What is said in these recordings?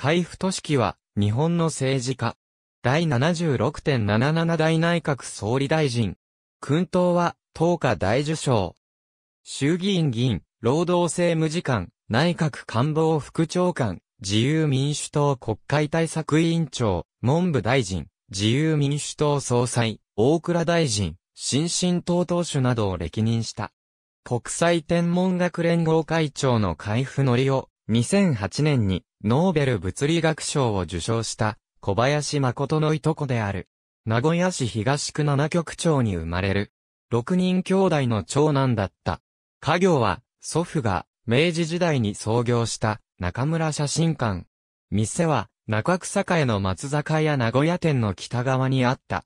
海部俊樹は、日本の政治家。第76.77代内閣総理大臣。訓党は、東下大受賞。衆議院議員、労働政務次官、内閣官房副長官、自由民主党国会対策委員長、文部大臣、自由民主党総裁、大倉大臣、新進党党首などを歴任した。国際天文学連合会長の海部則夫、2008年にノーベル物理学賞を受賞した小林誠のいとこである。名古屋市東区七局町に生まれる。六人兄弟の長男だった。家業は祖父が明治時代に創業した中村写真館。店は中草栄の松坂屋名古屋店の北側にあった。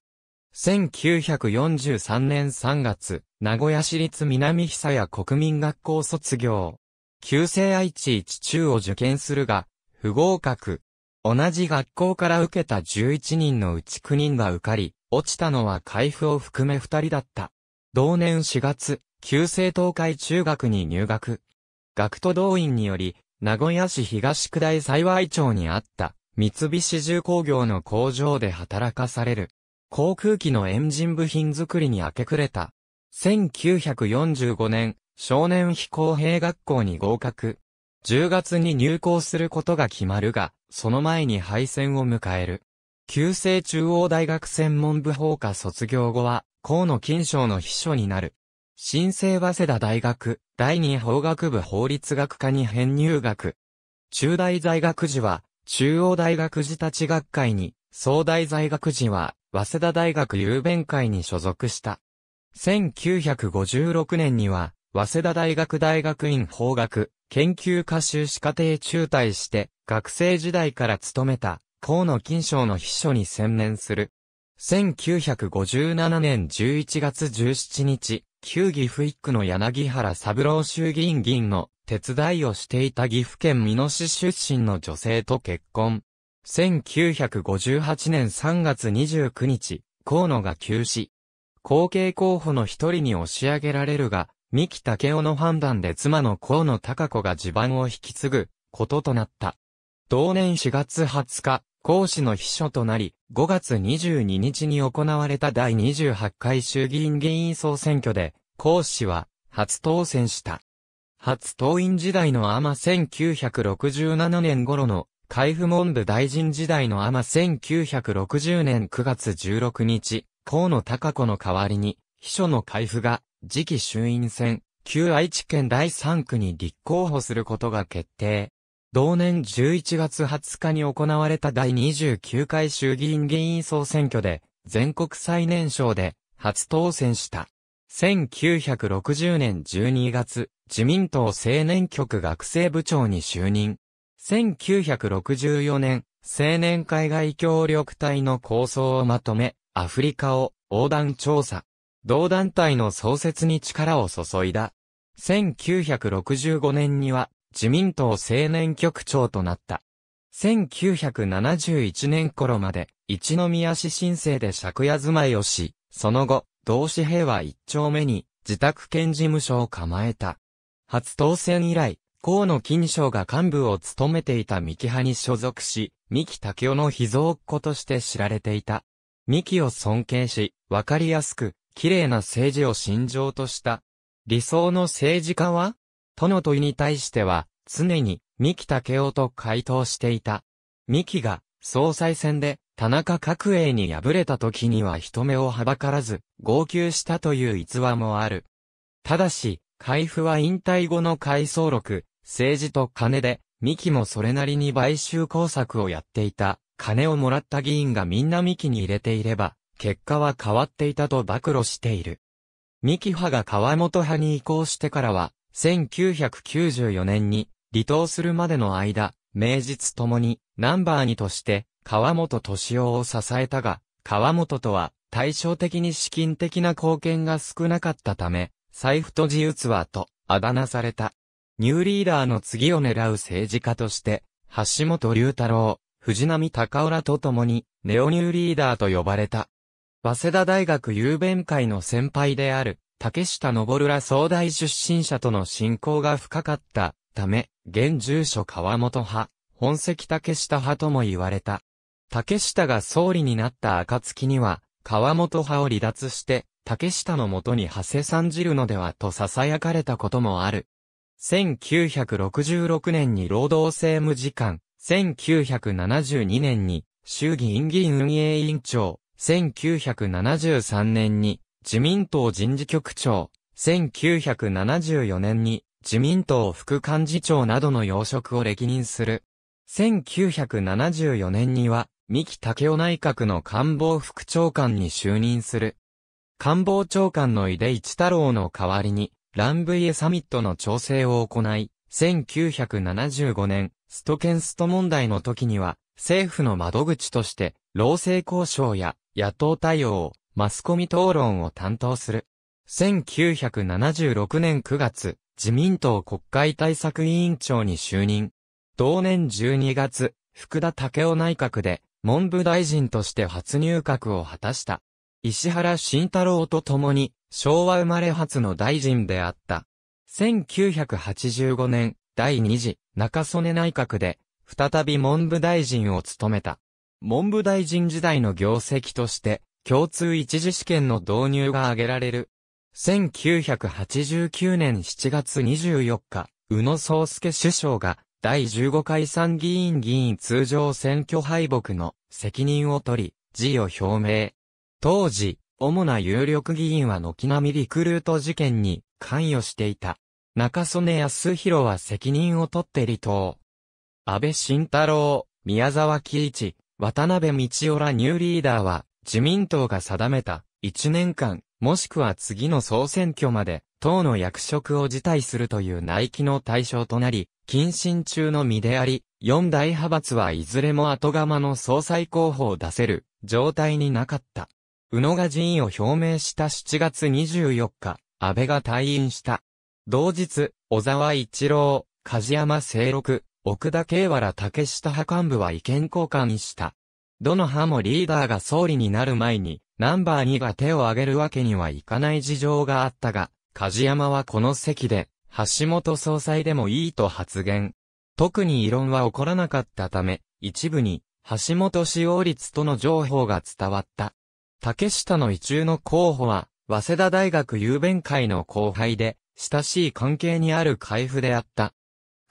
1943年3月、名古屋市立南久屋国民学校卒業。旧制愛知一中を受験するが、不合格。同じ学校から受けた11人のうち9人が受かり、落ちたのは海部を含め2人だった。同年4月、旧正東海中学に入学。学徒動員により、名古屋市東区大幸町にあった、三菱重工業の工場で働かされる。航空機のエンジン部品作りに明け暮れた。1945年、少年飛行兵学校に合格。10月に入校することが決まるが、その前に敗戦を迎える。旧制中央大学専門部法科卒業後は、河野金賞の秘書になる。新生早稲田大学、第二法学部法律学科に編入学。中大在学時は、中央大学時立ち学会に、総大在学時は、早稲田大学郵弁会に所属した。1956年には、早稲田大学大学院法学、研究科修士課程中退して、学生時代から勤めた、河野金賞の秘書に専念する。1957年11月17日、旧岐阜一区の柳原三郎衆議院議員の手伝いをしていた岐阜県美濃市出身の女性と結婚。1958年3月29日、河野が急死。後継候補の一人に押し上げられるが、三木武雄の判断で妻の河野孝子が地盤を引き継ぐこととなった。同年4月20日、講師の秘書となり、5月22日に行われた第28回衆議院議員総選挙で、講師は初当選した。初党員時代のア1967年頃の、海部文部大臣時代の天1960年9月16日、河野孝子の代わりに、秘書の海部が次期衆院選、旧愛知県第3区に立候補することが決定。同年11月20日に行われた第29回衆議院議員総選挙で、全国最年少で初当選した。1960年12月、自民党青年局学生部長に就任。1964年、青年海外協力隊の構想をまとめ、アフリカを横断調査。同団体の創設に力を注いだ。1965年には自民党青年局長となった。1971年頃まで一宮市新生で借家住まいをし、その後、同志平和一丁目に自宅兼事務所を構えた。初当選以来、河野金賞が幹部を務めていた三木派に所属し、三木武雄の秘蔵っ子として知られていた。三木を尊敬し、わかりやすく、綺麗な政治を信条とした。理想の政治家はとの問いに対しては、常に、三木武夫と回答していた。三木が、総裁選で、田中角栄に敗れた時には人目をはばからず、号泣したという逸話もある。ただし、海部は引退後の回想録、政治と金で、三木もそれなりに買収工作をやっていた。金をもらった議員がみんな三木に入れていれば、結果は変わっていたと暴露している。三木派が川本派に移行してからは、1994年に離党するまでの間、名実ともにナンバー2として川本敏夫を支えたが、川本とは対照的に資金的な貢献が少なかったため、財布と自器とあだ名された。ニューリーダーの次を狙う政治家として、橋本龍太郎、藤波高浦と共にネオニューリーダーと呼ばれた。早稲田大学郵弁会の先輩である、竹下登ら総大出身者との親交が深かったため、現住所川本派、本籍竹下派とも言われた。竹下が総理になった暁には、川本派を離脱して、竹下のもとに長谷さんじるのではと囁かれたこともある。1966年に労働政務次官、1972年に衆議院議員運営委員長、1973年に自民党人事局長、1974年に自民党副幹事長などの要職を歴任する。1974年には、三木武雄内閣の官房副長官に就任する。官房長官の井出一太郎の代わりに、ランブイエサミットの調整を行い、1975年、ストケンスト問題の時には、政府の窓口として、労政交渉や野党対応、マスコミ討論を担当する。1976年9月、自民党国会対策委員長に就任。同年12月、福田武雄内閣で、文部大臣として初入閣を果たした。石原慎太郎と共に、昭和生まれ初の大臣であった。1985年、第2次中曽根内閣で、再び文部大臣を務めた。文部大臣時代の業績として、共通一次試験の導入が挙げられる。1989年7月24日、宇野宗介首相が、第15回参議院議員通常選挙敗北の責任を取り、辞意を表明。当時、主な有力議員は軒並みリクルート事件に関与していた。中曽根康弘は責任を取って離党。安倍晋太郎、宮沢喜一、渡辺道夫らニューリーダーは、自民党が定めた、1年間、もしくは次の総選挙まで、党の役職を辞退するという内規の対象となり、謹慎中の身であり、四大派閥はいずれも後釜の総裁候補を出せる状態になかった。宇野が人員を表明した7月24日、安倍が退院した。同日、小沢一郎、梶山清六、奥田慶原竹下派幹部は意見交換した。どの派もリーダーが総理になる前に、ナンバー2が手を挙げるわけにはいかない事情があったが、梶山はこの席で、橋本総裁でもいいと発言。特に異論は起こらなかったため、一部に、橋本使用率との情報が伝わった。竹下の意中の候補は、早稲田大学雄弁会の後輩で、親しい関係にある海部であった。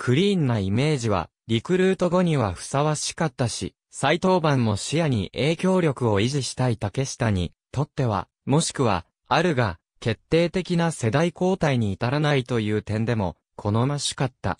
クリーンなイメージは、リクルート後にはふさわしかったし、再登板も視野に影響力を維持したい竹下にとっては、もしくは、あるが、決定的な世代交代に至らないという点でも、好ましかった。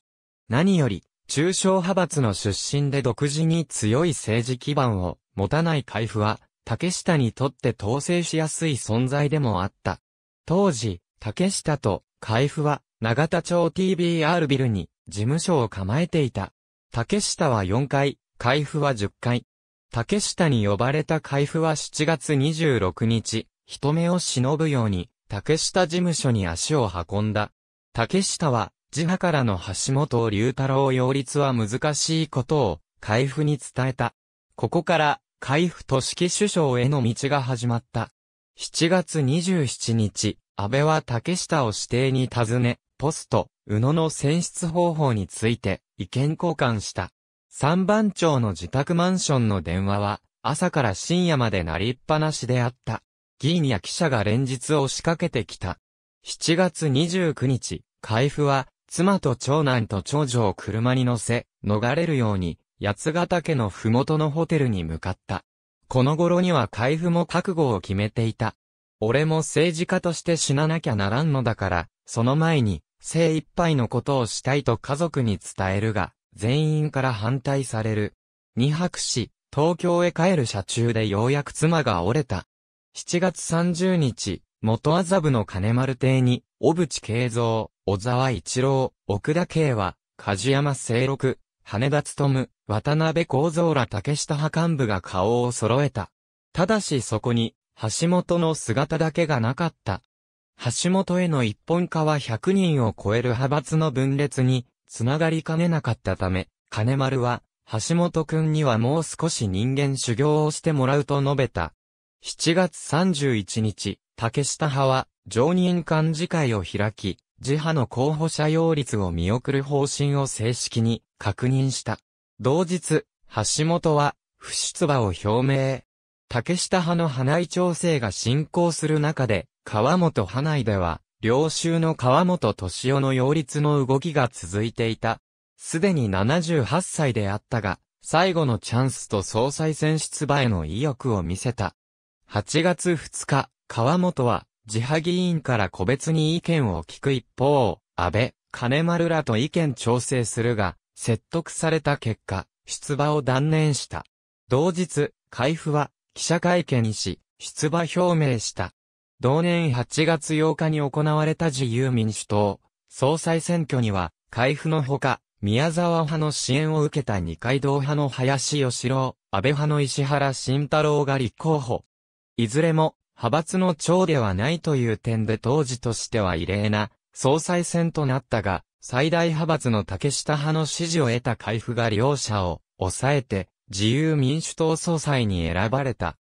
何より、中小派閥の出身で独自に強い政治基盤を持たない海部は、竹下にとって統制しやすい存在でもあった。当時、竹下と海部は、長田町 TBR ビルに事務所を構えていた。竹下は4回、海部は10回。竹下に呼ばれた海部は7月26日、人目を忍ぶように、竹下事務所に足を運んだ。竹下は、自派からの橋本龍太郎擁立は難しいことを、海部に伝えた。ここから、海部都市揮首相への道が始まった。7月27日、安倍は竹下を指定に尋ね、ポスト、宇野の選出方法について意見交換した。三番町の自宅マンションの電話は、朝から深夜まで鳴りっぱなしであった。議員や記者が連日押しかけてきた。7月29日、海部は、妻と長男と長女を車に乗せ、逃れるように、八ヶ岳の麓のホテルに向かった。この頃には海部も覚悟を決めていた。俺も政治家として死ななきゃならんのだから、その前に、精一杯のことをしたいと家族に伝えるが、全員から反対される。二泊し、東京へ帰る車中でようやく妻が折れた。7月30日、元麻布の金丸邸に、小淵慶三、小沢一郎、奥田慶は、梶山清六、羽田勤、渡辺幸三ら竹下派幹部が顔を揃えた。ただしそこに、橋本の姿だけがなかった。橋本への一本化は100人を超える派閥の分裂に、つながりかねなかったため、金丸は、橋本くんにはもう少し人間修行をしてもらうと述べた。7月31日、竹下派は、常任幹事会を開き、自派の候補者擁立を見送る方針を正式に確認した。同日、橋本は、不出馬を表明。竹下派の派内調整が進行する中で、川本花井では、領収の川本敏夫の擁立の動きが続いていた。すでに78歳であったが、最後のチャンスと総裁選出馬への意欲を見せた。8月2日、川本は、自派議員から個別に意見を聞く一方、安倍、金丸らと意見調整するが、説得された結果、出馬を断念した。同日、海部は、記者会見し、出馬表明した。同年8月8日に行われた自由民主党、総裁選挙には、開封のほか、宮沢派の支援を受けた二階堂派の林義郎、安倍派の石原慎太郎が立候補。いずれも、派閥の長ではないという点で当時としては異例な、総裁選となったが、最大派閥の竹下派の支持を得た開封が両者を抑えて、自由民主党総裁に選ばれた。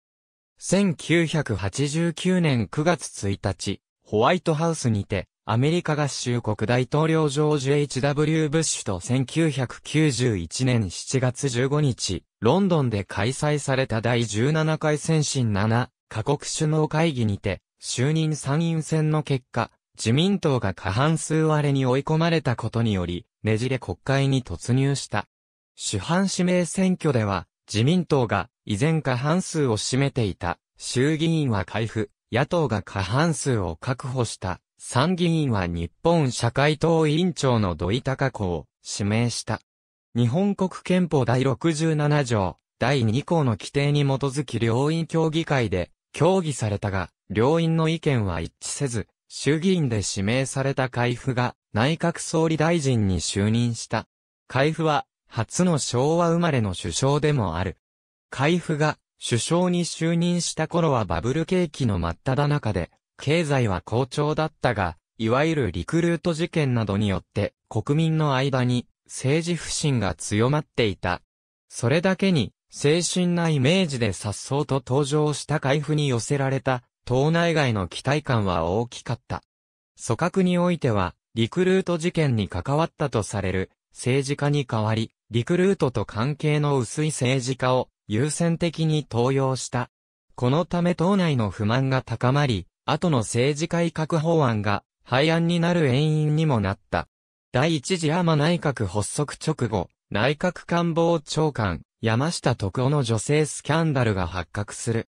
1989年9月1日、ホワイトハウスにて、アメリカ合衆国大統領ジョージ H.W. ブッシュと1991年7月15日、ロンドンで開催された第17回先進7カ国首脳会議にて、就任参院選の結果、自民党が過半数割れに追い込まれたことにより、ねじれ国会に突入した。主犯指名選挙では、自民党が依然過半数を占めていた衆議院は回復、野党が過半数を確保した参議院は日本社会党委員長の土井隆子を指名した。日本国憲法第67条第2項の規定に基づき両院協議会で協議されたが、両院の意見は一致せず、衆議院で指名された海部が内閣総理大臣に就任した。海部は初の昭和生まれの首相でもある。海部が首相に就任した頃はバブル景気の真っ只中で、経済は好調だったが、いわゆるリクルート事件などによって国民の間に政治不信が強まっていた。それだけに、精神なイメージで颯爽と登場した海部に寄せられた、党内外の期待感は大きかった。組閣においては、リクルート事件に関わったとされる、政治家に代わり、リクルートと関係の薄い政治家を優先的に登用した。このため党内の不満が高まり、後の政治改革法案が廃案になる遠因にもなった。第一次山内閣発足直後、内閣官房長官、山下徳夫の女性スキャンダルが発覚する。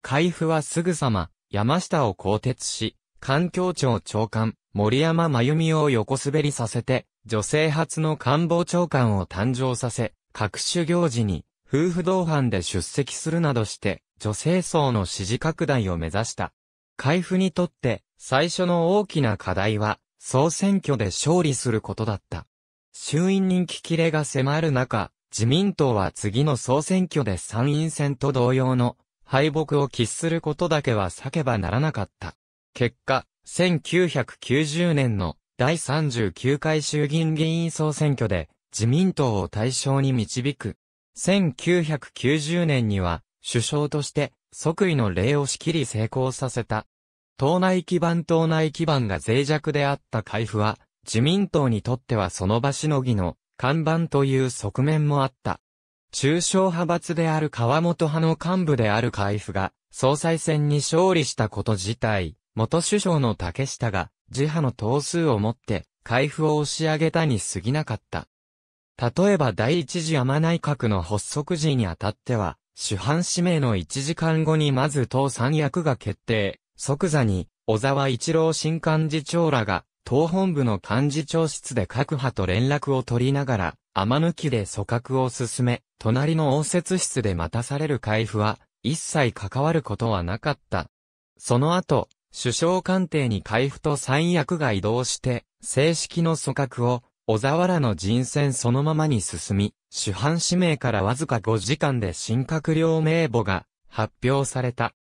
海部はすぐさま、山下を更迭し、環境庁長官、森山真由美を横滑りさせて、女性初の官房長官を誕生させ、各種行事に夫婦同伴で出席するなどして、女性層の支持拡大を目指した。海部にとって、最初の大きな課題は、総選挙で勝利することだった。衆院人気切れが迫る中、自民党は次の総選挙で参院選と同様の敗北を喫することだけは避けばならなかった。結果、1990年の第39回衆議院議員総選挙で自民党を対象に導く1990年には、首相として、即位の礼を仕切り成功させた。党内基盤党内基盤が脆弱であった海部は、自民党にとってはその場しのぎの、看板という側面もあった。中小派閥である川本派の幹部である海部が、総裁選に勝利したこと自体、元首相の竹下が、自派の党数をもって、海部を押し上げたに過ぎなかった。例えば第一次山内閣の発足時にあたっては、主犯指名の1時間後にまず党三役が決定、即座に、小沢一郎新幹事長らが、党本部の幹事長室で各派と連絡を取りながら、雨抜きで組閣を進め、隣の応接室で待たされる会府は、一切関わることはなかった。その後、首相官邸に会府と三役が移動して、正式の組閣を、小沢らの人選そのままに進み、主犯指名からわずか5時間で新閣僚名簿が発表された。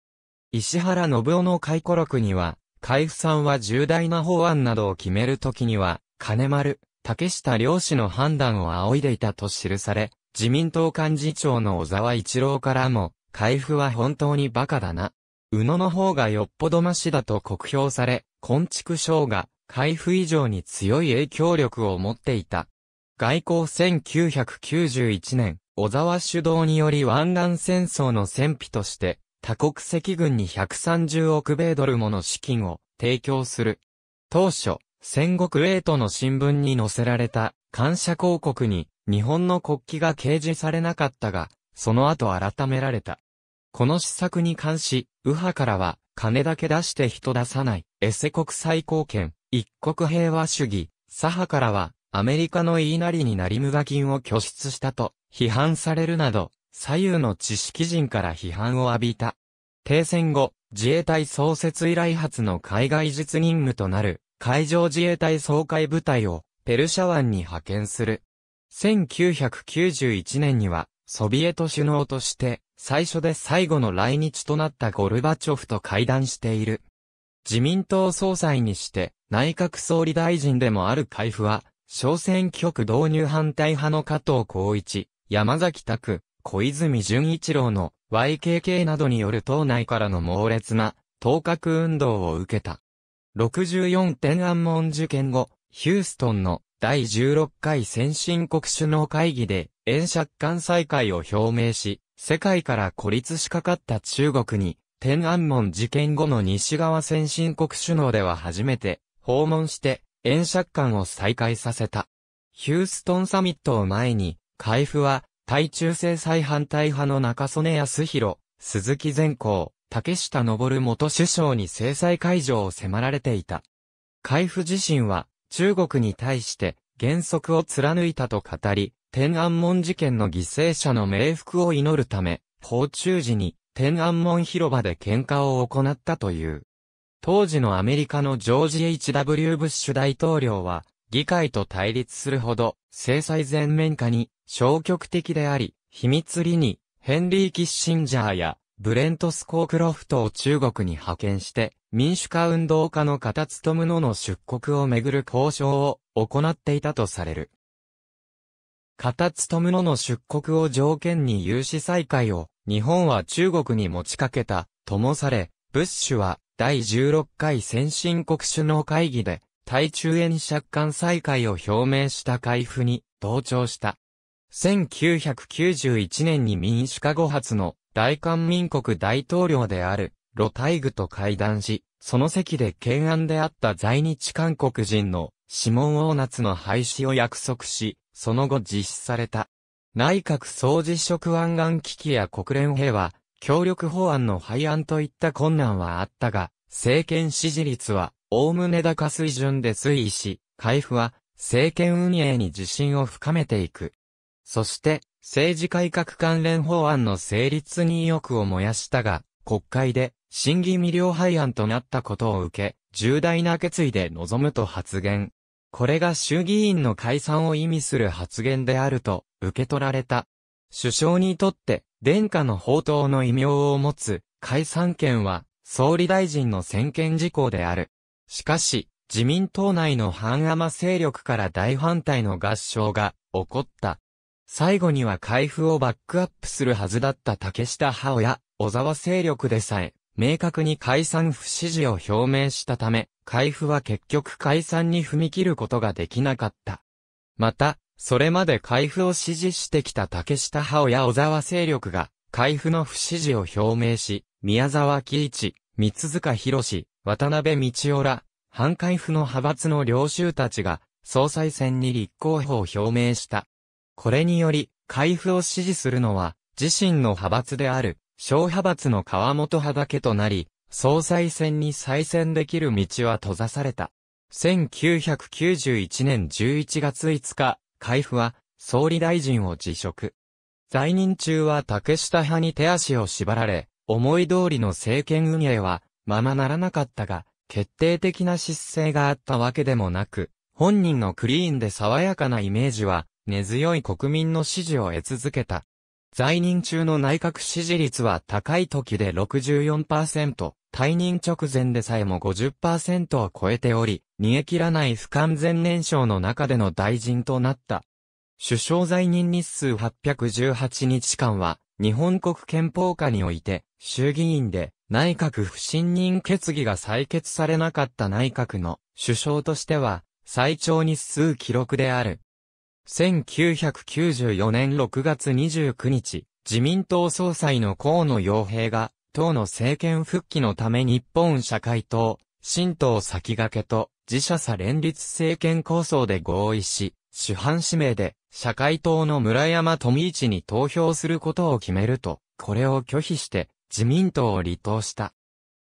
石原信夫の回顧録には、海部さんは重大な法案などを決めるときには、金丸、竹下良氏の判断を仰いでいたと記され、自民党幹事長の小沢一郎からも、海部は本当に馬鹿だな。宇野の方がよっぽどましだと酷評され、昆畜賞が海部以上に強い影響力を持っていた。外交1991年、小沢主導により湾岸戦争の戦費として、多国籍軍に130億米ドルもの資金を提供する。当初、戦国エートの新聞に載せられた感謝広告に日本の国旗が掲示されなかったが、その後改められた。この施策に関し、右派からは金だけ出して人出さない、エセ国際貢献、一国平和主義、左派からは、アメリカの言いなりになり無キ金を拒出したと、批判されるなど、左右の知識人から批判を浴びた。停戦後、自衛隊創設以来初の海外実任務となる、海上自衛隊総会部隊を、ペルシャ湾に派遣する。1991年には、ソビエト首脳として、最初で最後の来日となったゴルバチョフと会談している。自民党総裁にして内閣総理大臣でもある海部は、小選挙区導入反対派の加藤光一、山崎拓、小泉純一郎の YKK などによる党内からの猛烈な、当確運動を受けた。64天安門受験後、ヒューストンの第16回先進国首脳会議で、円借款再開を表明し、世界から孤立しかかった中国に、天安門事件後の西側先進国首脳では初めて、訪問して、円借款を再開させた。ヒューストンサミットを前に、海部は、対中制裁反対派の中曽根康弘、鈴木善光、竹下登元首相に制裁解除を迫られていた。海部自身は、中国に対して、原則を貫いたと語り、天安門事件の犠牲者の冥福を祈るため、訪中時に天安門広場で喧嘩を行ったという。当時のアメリカのジョージ H.W. ブッシュ大統領は、議会と対立するほど、制裁全面化に消極的であり、秘密裏に、ヘンリー・キッシンジャーや、ブレント・スコークロフトを中国に派遣して、民主化運動家の片津ムノの出国をめぐる交渉を行っていたとされる。片津ムノの出国を条件に融資再開を日本は中国に持ちかけた、ともされ、ブッシュは、第16回先進国首脳会議で、対中円借款再開を表明した開付に、同調した。1991年に民主化後発の大韓民国大統領である、ロタイグと会談し、その席で懸案であった在日韓国人の指紋王夏の廃止を約束し、その後実施された。内閣総辞職湾岸危機や国連兵は、協力法案の廃案といった困難はあったが、政権支持率は、おおむね高水準で推移し、回復は、政権運営に自信を深めていく。そして、政治改革関連法案の成立に意欲を燃やしたが、国会で審議未了廃案となったことを受け、重大な決意で臨むと発言。これが衆議院の解散を意味する発言であると受け取られた。首相にとって殿下の宝刀の異名を持つ解散権は総理大臣の専権事項である。しかし、自民党内の反アマ勢力から大反対の合唱が起こった。最後には開封をバックアップするはずだった竹下派や小沢勢力でさえ、明確に解散不支持を表明したため、海部は結局解散に踏み切ることができなかった。また、それまで海部を支持してきた竹下派親小沢勢力が、海部の不支持を表明し、宮沢喜一、三塚博士、渡辺道夫ら、反海部の派閥の領袖たちが、総裁選に立候補を表明した。これにより、海部を支持するのは、自身の派閥である、小派閥の川本派だけとなり、総裁選に再選できる道は閉ざされた。1991年11月5日、海部は総理大臣を辞職。在任中は竹下派に手足を縛られ、思い通りの政権運営はままならなかったが、決定的な失勢があったわけでもなく、本人のクリーンで爽やかなイメージは根強い国民の支持を得続けた。在任中の内閣支持率は高い時で64%、退任直前でさえも50%を超えており、逃げ切らない不完全燃焼の中での大臣となった。首相在任日数818日間は、日本国憲法下において、衆議院で内閣不信任決議が採決されなかった内閣の首相としては、最長日数記録である。1994年6月29日、自民党総裁の河野洋平が、党の政権復帰のため日本社会党、新党先駆けと自社差連立政権構想で合意し、主犯指名で社会党の村山富一に投票することを決めると、これを拒否して自民党を離党した。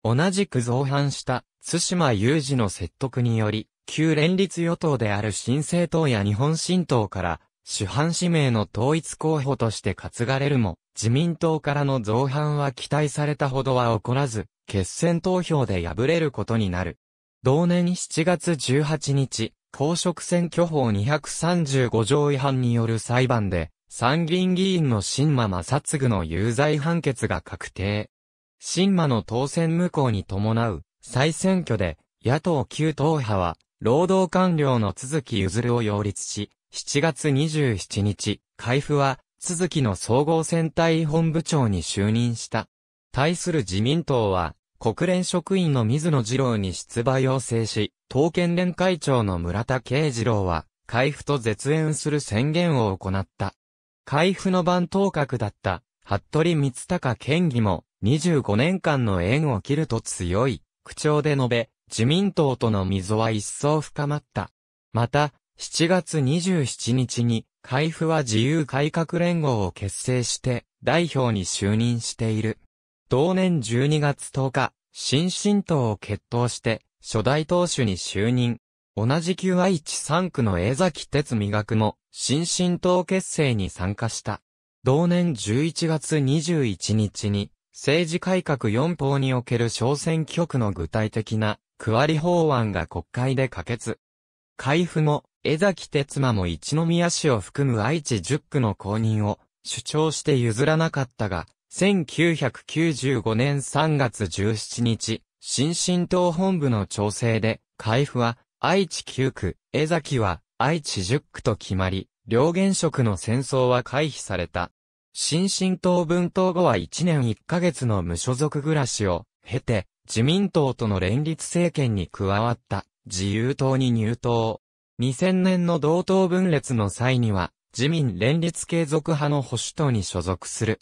同じく造反した津島雄二の説得により、旧連立与党である新政党や日本新党から主犯指名の統一候補として担がれるも、自民党からの造反は期待されたほどは起こらず、決選投票で敗れることになる。同年7月18日、公職選挙法235条違反による裁判で、参議院議員の新馬正嗣の有罪判決が確定。新馬の当選無効に伴う再選挙で、野党旧党派は、労働官僚の都築譲を擁立し、7月27日、海部は、都築の総合選対本部長に就任した。対する自民党は、国連職員の水野二郎に出馬要請し、党県連会長の村田慶二郎は、海部と絶縁する宣言を行った。海部の番頭閣だった、服部光隆県議も、25年間の縁を切ると強い、口調で述べ、自民党との溝は一層深まった。また、7月27日に、海部は自由改革連合を結成して、代表に就任している。同年12月10日、新進党を決闘して、初代党首に就任。同じ旧愛知3区の江崎哲美学も、新進党結成に参加した。同年11月21日に、政治改革4法における小選挙区の具体的な区割り法案が国会で可決。開府後、江崎哲馬も一宮市を含む愛知10区の公認を主張して譲らなかったが、1995年3月17日、新進党本部の調整で、開府は愛知9区、江崎は愛知10区と決まり、両現職の戦争は回避された。新進党分党後は1年1ヶ月の無所属暮らしを経て、自民党との連立政権に加わった自由党に入党。2000年の同党分裂の際には、自民連立継続派の保守党に所属する。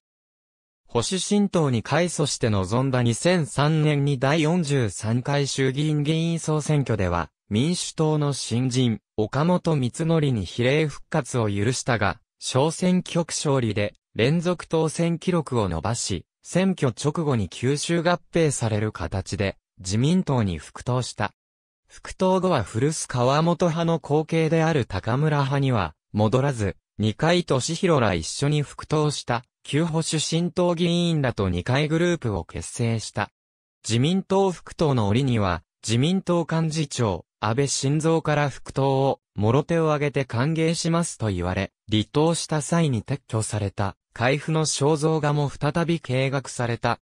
保守新党に改組して臨んだ2003年に第43回衆議院議員総選挙では、民主党の新人、岡本光則に比例復活を許したが、小選挙区勝利で連続当選記録を伸ばし、選挙直後に九州合併される形で、自民党に復党した。復党後は古巣川本派の後継である高村派には、戻らず、二階俊弘ら一緒に復党した、旧保守新党議員らと二階グループを結成した。自民党復党の折には、自民党幹事長、安倍晋三から復党を諸手を挙げて歓迎しますと言われ、離党した際に撤去された、海部の肖像画も再び計画された。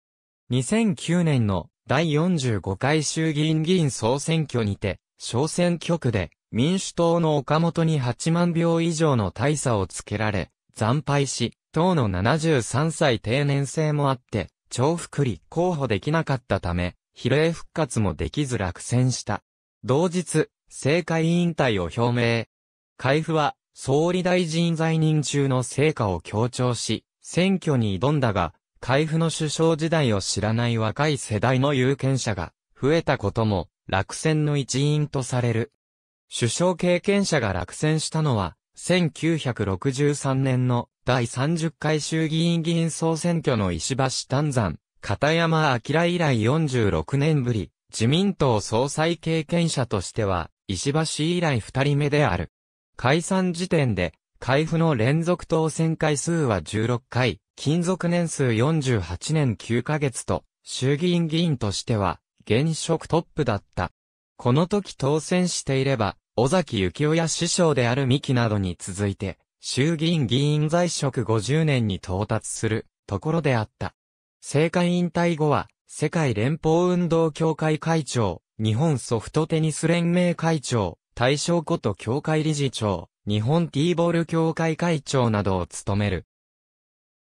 2009年の第45回衆議院議員総選挙にて、小選挙区で民主党の岡本に8万票以上の大差をつけられ、惨敗し、党の73歳定年制もあって、重複立候補できなかったため、比例復活もできず落選した。同日、政界引退を表明。海部は、総理大臣在任中の成果を強調し、選挙に挑んだが、海部の首相時代を知らない若い世代の有権者が増えたことも落選の一因とされる。首相経験者が落選したのは、1963年の第30回衆議院議員総選挙の石橋丹山、片山明以来46年ぶり、自民党総裁経験者としては石橋以来二人目である。解散時点で、海部の連続当選回数は16回、勤続年数48年9ヶ月と、衆議院議員としては、現職トップだった。この時当選していれば、尾崎幸夫や師匠である三木などに続いて、衆議院議員在職50年に到達するところであった。政界引退後は、世界連邦運動協会会長、日本ソフトテニス連盟会長、大正こと協会理事長、日本ティーボール協会会長などを務める。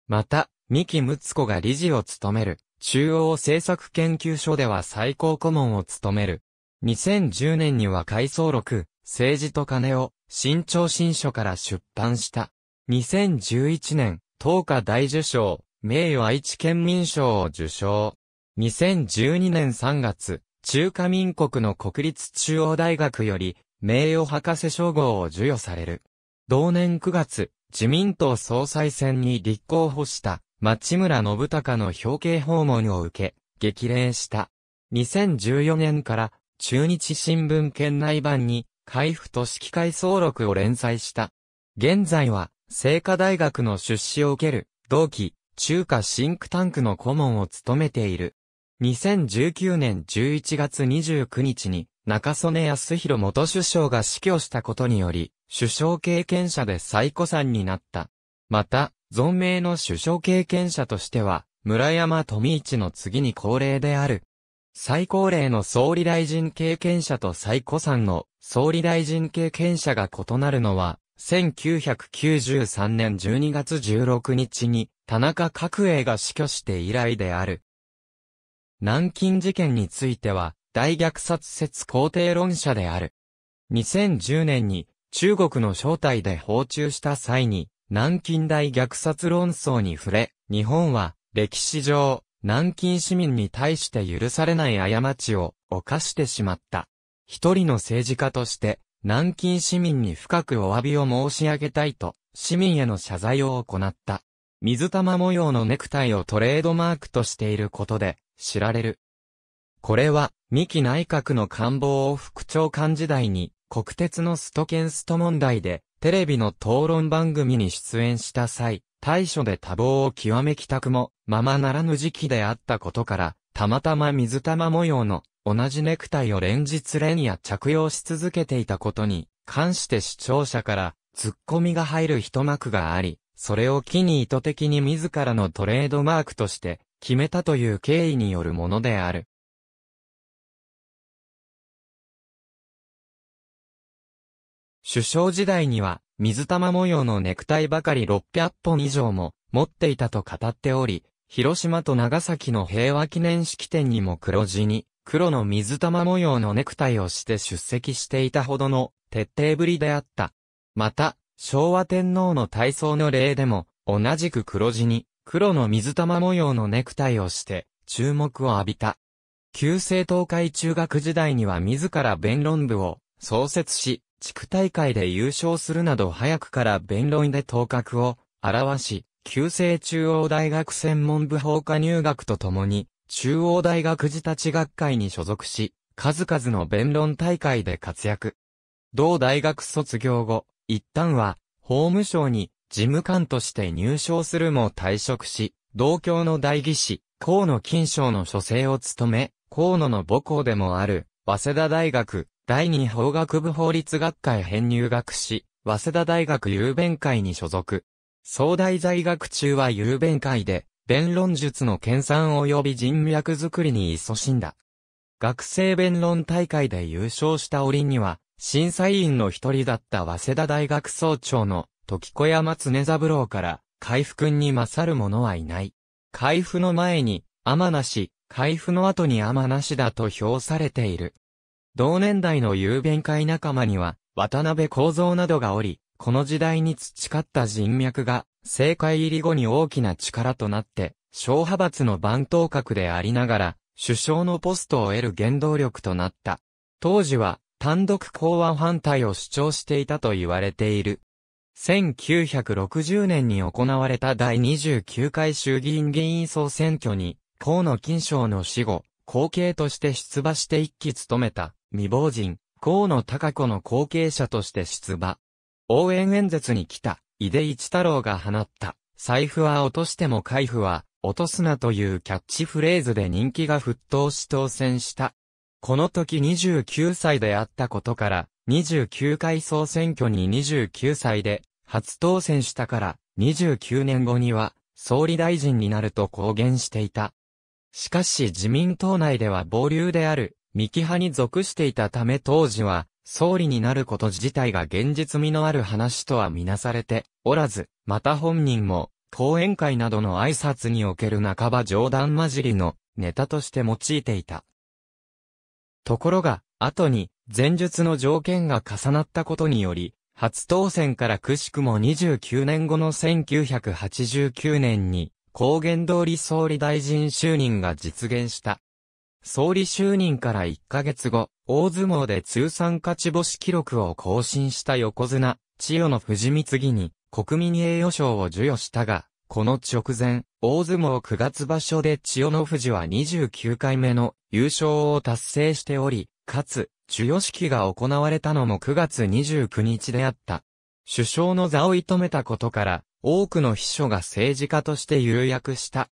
また、三木睦子が理事を務める、中央政策研究所では最高顧問を務める。2010年には回想録、政治と金を、新潮新書から出版した。2011年、東華大受賞、名誉愛知県民賞を受賞。2012年3月、中華民国の国立中央大学より、名誉博士称号を授与される。同年9月、自民党総裁選に立候補した、町村信孝の表敬訪問を受け、激励した。2014年から、中日新聞県内版に、海部都市機械総録を連載した。現在は、聖華大学の出資を受ける、同期、中華シンクタンクの顧問を務めている。2019年11月29日に中曽根康弘元首相が死去したことにより、首相経験者で最古参になった。また、存命の首相経験者としては、村山富一の次に高齢である。最高齢の総理大臣経験者と最古参の総理大臣経験者が異なるのは、1993年12月16日に田中角栄が死去して以来である。南京事件については、大虐殺説肯定論者である。2010年に中国の正体で訪中した際に、南京大虐殺論争に触れ、日本は歴史上、南京市民に対して許されない過ちを犯してしまった。一人の政治家として、南京市民に深くお詫びを申し上げたいと、市民への謝罪を行った。水玉模様のネクタイをトレードマークとしていることで、知られる。これは、三木内閣の官房を副長官時代に、国鉄のストケンスト問題で、テレビの討論番組に出演した際、対処で多忙を極め帰宅も、ままならぬ時期であったことから、たまたま水玉模様の同じネクタイを連日連夜着用し続けていたことに、関して視聴者から、ツッコミが入る一幕があり、それを機に意図的に自らのトレードマークとして、決めたという経緯によるものである。首相時代には、水玉模様のネクタイばかり600本以上も持っていたと語っており、広島と長崎の平和記念式典にも黒地に、黒の水玉模様のネクタイをして出席していたほどの徹底ぶりであった。また、昭和天皇の体操の例でも、同じく黒地に黒の水玉模様のネクタイをして、注目を浴びた。旧制東海中学時代には自ら弁論部を創設し、地区大会で優勝するなど早くから弁論で頭角を表し、旧制中央大学専門部法科入学とともに、中央大学自立学会に所属し、数々の弁論大会で活躍。同大学卒業後、一旦は、法務省に事務官として入省するも退職し、同郷の大義士、河野金賞の書生を務め、河野の母校でもある、早稲田大学、第二法学部法律学会編入学し、早稲田大学雄弁会に所属。総大在学中は雄弁会で、弁論術の研鑽及び人脈づくりに勤しんだ。学生弁論大会で優勝した折には、審査委員の一人だった早稲田大学総長の時子山常三郎から、海部君に勝る者はいない。海部の前に、天梨、海部の後に天梨だと評されている。同年代の雄弁会仲間には、渡辺構造などがおり、この時代に培った人脈が、政界入り後に大きな力となって、小派閥の番頭閣でありながら、首相のポストを得る原動力となった。当時は、単独公安反対を主張していたと言われている。1960年に行われた第29回衆議院議員総選挙に、河野金賞の死後、後継として出馬して一期務めた、未亡人、河野隆子の後継者として出馬。応援演説に来た、井出一太郎が放った、財布は落としても海布は、落とすなというキャッチフレーズで人気が沸騰し当選した。この時29歳であったことから、29回総選挙に29歳で初当選したから29年後には総理大臣になると公言していた。しかし自民党内では暴流である、三木派に属していたため当時は、総理になること自体が現実味のある話とはみなされておらず、また本人も、講演会などの挨拶における半ば冗談交じりのネタとして用いていた。ところが、後に、前述の条件が重なったことにより、初当選からくしくも29年後の1989年に、公原通り総理大臣就任が実現した。総理就任から1ヶ月後、大相撲で通算勝ち星記録を更新した横綱、千代の藤光次に、国民栄誉賞を授与したが、この直前、大相撲9月場所で千代の富士は29回目の優勝を達成しており、かつ、授与式が行われたのも9月29日であった。首相の座を射止めたことから、多くの秘書が政治家として有役した。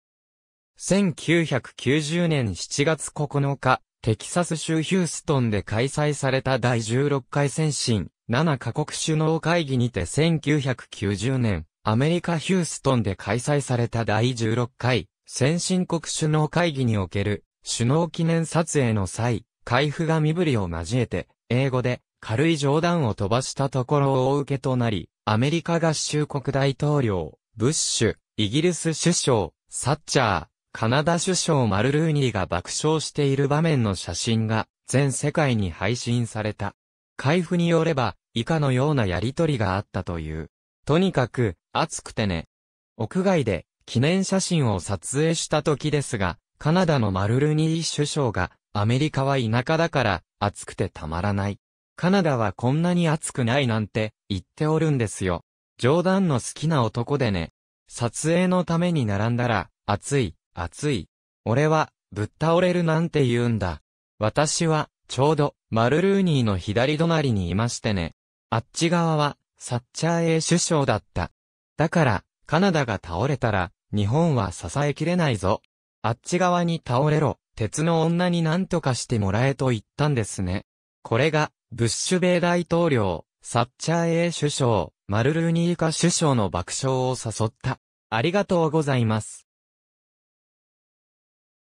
1990年7月9日、テキサス州ヒューストンで開催された第16回先進7カ国首脳会議にて1990年アメリカ・ヒューストンで開催された第16回、先進国首脳会議における、首脳記念撮影の際、開封が身振りを交えて、英語で、軽い冗談を飛ばしたところを受けとなり、アメリカ合衆国大統領、ブッシュ、イギリス首相、サッチャー、カナダ首相マルルーニーが爆笑している場面の写真が、全世界に配信された。開封によれば、以下のようなやりとりがあったという。とにかく、暑くてね。屋外で記念写真を撮影した時ですが、カナダのマルルニー首相が、アメリカは田舎だから暑くてたまらない。カナダはこんなに暑くないなんて言っておるんですよ。冗談の好きな男でね。撮影のために並んだら、暑い、暑い。俺は、ぶっ倒れるなんて言うんだ。私は、ちょうど、マルルーニーの左隣にいましてね。あっち側は、サッチャー A 首相だった。だから、カナダが倒れたら、日本は支えきれないぞ。あっち側に倒れろ、鉄の女に何とかしてもらえと言ったんですね。これが、ブッシュ米大統領、サッチャー A 首相、マルルニーカ首相の爆笑を誘った。ありがとうございます。